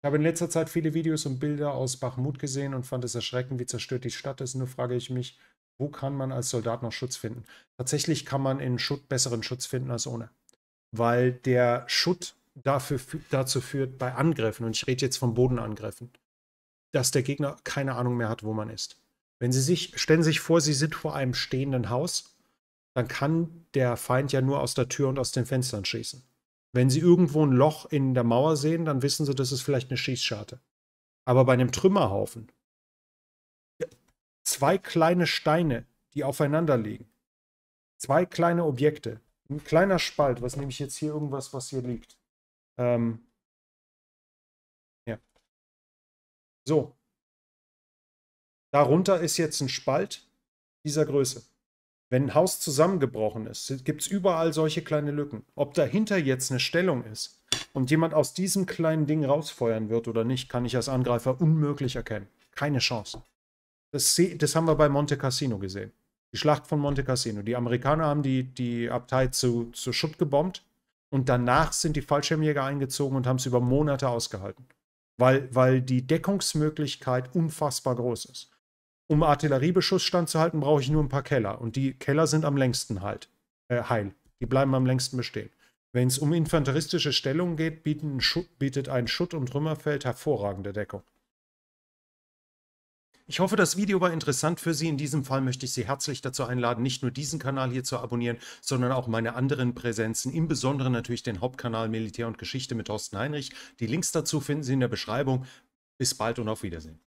Ich habe in letzter Zeit viele Videos und Bilder aus Bachmut gesehen und fand es erschreckend, wie zerstört die Stadt ist. Nur frage ich mich, wo kann man als Soldat noch Schutz finden? Tatsächlich kann man in Schutt besseren Schutz finden als ohne. Weil der Schutt dafür, dazu führt, bei Angriffen, und ich rede jetzt von Bodenangriffen, dass der Gegner keine Ahnung mehr hat, wo man ist. Wenn Sie sich, stellen Sie sich vor, Sie sind vor einem stehenden Haus, dann kann der Feind ja nur aus der Tür und aus den Fenstern schießen. Wenn Sie irgendwo ein Loch in der Mauer sehen, dann wissen Sie, das ist vielleicht eine Schießscharte. Aber bei einem Trümmerhaufen, zwei kleine Steine, die aufeinander liegen, zwei kleine Objekte, ein kleiner Spalt, was nehme ich jetzt hier irgendwas, was hier liegt? Ähm, ja. So. Darunter ist jetzt ein Spalt dieser Größe. Wenn ein Haus zusammengebrochen ist, gibt es überall solche kleine Lücken. Ob dahinter jetzt eine Stellung ist und jemand aus diesem kleinen Ding rausfeuern wird oder nicht, kann ich als Angreifer unmöglich erkennen. Keine Chance. Das, das haben wir bei Monte Cassino gesehen. Die Schlacht von Monte Cassino. Die Amerikaner haben die, die Abtei zu, zu Schutt gebombt und danach sind die Fallschirmjäger eingezogen und haben es über Monate ausgehalten. Weil, weil die Deckungsmöglichkeit unfassbar groß ist um Artilleriebeschuss standzuhalten, brauche ich nur ein paar Keller. Und die Keller sind am längsten halt, äh, heil. Die bleiben am längsten bestehen. Wenn es um infanteristische Stellungen geht, Schutt, bietet ein Schutt- und Trümmerfeld hervorragende Deckung. Ich hoffe, das Video war interessant für Sie. In diesem Fall möchte ich Sie herzlich dazu einladen, nicht nur diesen Kanal hier zu abonnieren, sondern auch meine anderen Präsenzen, im Besonderen natürlich den Hauptkanal Militär und Geschichte mit Thorsten Heinrich. Die Links dazu finden Sie in der Beschreibung. Bis bald und auf Wiedersehen.